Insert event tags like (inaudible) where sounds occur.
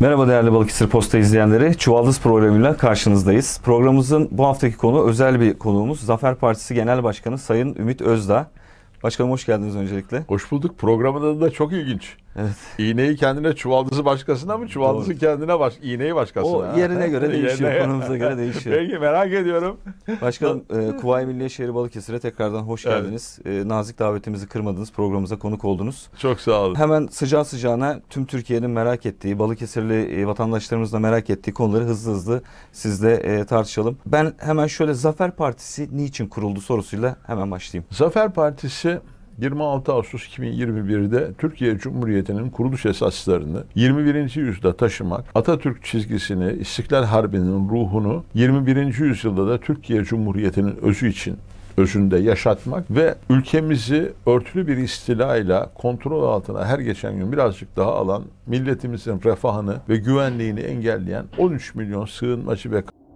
Merhaba değerli Balıkesir Posta izleyenleri. Çuvaldız programıyla karşınızdayız. Programımızın bu haftaki konu özel bir konuğumuz. Zafer Partisi Genel Başkanı Sayın Ümit Özdağ. Başkanım hoş geldiniz öncelikle. Hoş bulduk. Programın adı da çok ilginç. Evet. İğneyi kendine çuvaldızı başkasına mı? Çuvaldızı Doğru. kendine baş, iğneyi başkasına. O yerine göre (laughs) değişiyor. Yerine. Konumuza göre değişiyor. Peki merak ediyorum. Başkanım e, Kuvayi Milliye Şehri Balıkesir'e tekrardan hoş evet. geldiniz. E, nazik davetimizi kırmadınız. Programımıza konuk oldunuz. Çok sağ olun. Hemen sıcağı sıcağına tüm Türkiye'nin merak ettiği, Balıkesirli e, vatandaşlarımızın da merak ettiği konuları hızlı hızlı sizle e, tartışalım. Ben hemen şöyle Zafer Partisi niçin kuruldu sorusuyla hemen başlayayım. Zafer Partisi 26 Ağustos 2021'de Türkiye Cumhuriyeti'nin kuruluş esaslarını 21. yüzyılda taşımak, Atatürk çizgisini, İstiklal Harbi'nin ruhunu 21. yüzyılda da Türkiye Cumhuriyeti'nin özü için özünde yaşatmak ve ülkemizi örtülü bir istilayla kontrol altına her geçen gün birazcık daha alan milletimizin refahını ve güvenliğini engelleyen 13 milyon sığınmacı ve